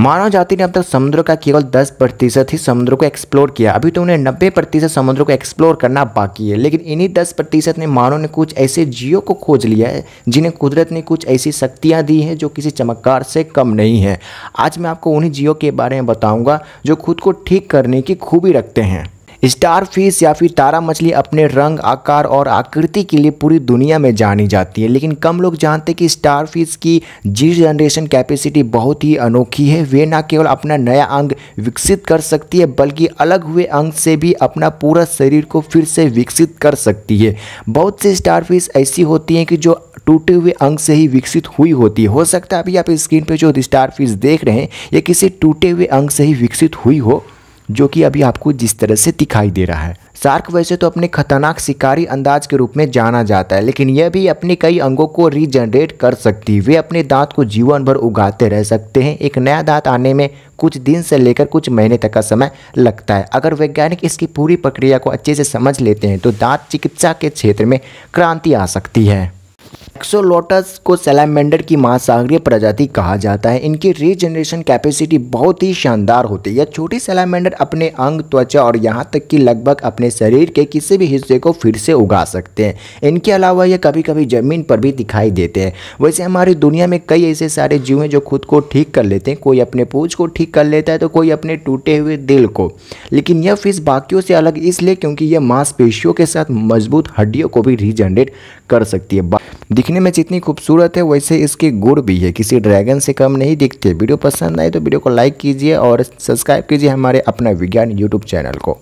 मानव जाति ने अब तक समुद्र का केवल 10 प्रतिशत ही समुद्र को एक्सप्लोर किया अभी तो उन्हें 90 प्रतिशत समुद्र को एक्सप्लोर करना बाकी है लेकिन इन्हीं 10 प्रतिशत ने मानव ने कुछ ऐसे जीवों को खोज लिया है जिन्हें कुदरत ने कुछ ऐसी शक्तियाँ दी हैं जो किसी चमत्कार से कम नहीं है आज मैं आपको उन्हीं जीवों के बारे में बताऊँगा जो खुद को ठीक करने की खूबी रखते हैं स्टार फिश या फिर तारा मछली अपने रंग आकार और आकृति के लिए पूरी दुनिया में जानी जाती है लेकिन कम लोग जानते हैं कि स्टार फिश की जी जनरेशन कैपेसिटी बहुत ही अनोखी है वे ना केवल अपना नया अंग विकसित कर सकती है बल्कि अलग हुए अंग से भी अपना पूरा शरीर को फिर से विकसित कर सकती है बहुत से स्टार फिश ऐसी होती हैं कि जो टूटे हुए अंग से ही विकसित हुई होती है हो सकता है अभी आप स्क्रीन पर जो स्टार फिश देख रहे हैं ये किसी टूटे हुए अंग से ही विकसित हुई हो जो कि अभी आपको जिस तरह से दिखाई दे रहा है सार्क वैसे तो अपने खतरनाक शिकारी अंदाज के रूप में जाना जाता है लेकिन यह भी अपने कई अंगों को रीजनरेट कर सकती है वे अपने दांत को जीवन भर उगाते रह सकते हैं एक नया दांत आने में कुछ दिन से लेकर कुछ महीने तक का समय लगता है अगर वैज्ञानिक इसकी पूरी प्रक्रिया को अच्छे से समझ लेते हैं तो दांत चिकित्सा के क्षेत्र में क्रांति आ सकती है एक्सोलोटस को सेलामेंडर की महासागरीय प्रजाति कहा जाता है इनकी रीजनरेशन कैपेसिटी बहुत ही शानदार होती है यह छोटी सेलामेंडर अपने अंग त्वचा और यहाँ तक कि लगभग अपने शरीर के किसी भी हिस्से को फिर से उगा सकते हैं इनके अलावा ये कभी कभी ज़मीन पर भी दिखाई देते हैं वैसे हमारी दुनिया में कई ऐसे सारे जीव हैं जो खुद को ठीक कर लेते हैं कोई अपने पूछ को ठीक कर लेता है तो कोई अपने टूटे हुए दिल को लेकिन यह फिश बाकियों से अलग इसलिए क्योंकि यह मांसपेशियों के साथ मजबूत हड्डियों को भी रीजनरेट कर सकती है दिखने में जितनी खूबसूरत है वैसे इसके गुड़ भी है किसी ड्रैगन से कम नहीं दिखते वीडियो पसंद आए तो वीडियो को लाइक कीजिए और सब्सक्राइब कीजिए हमारे अपना विज्ञान यूट्यूब चैनल को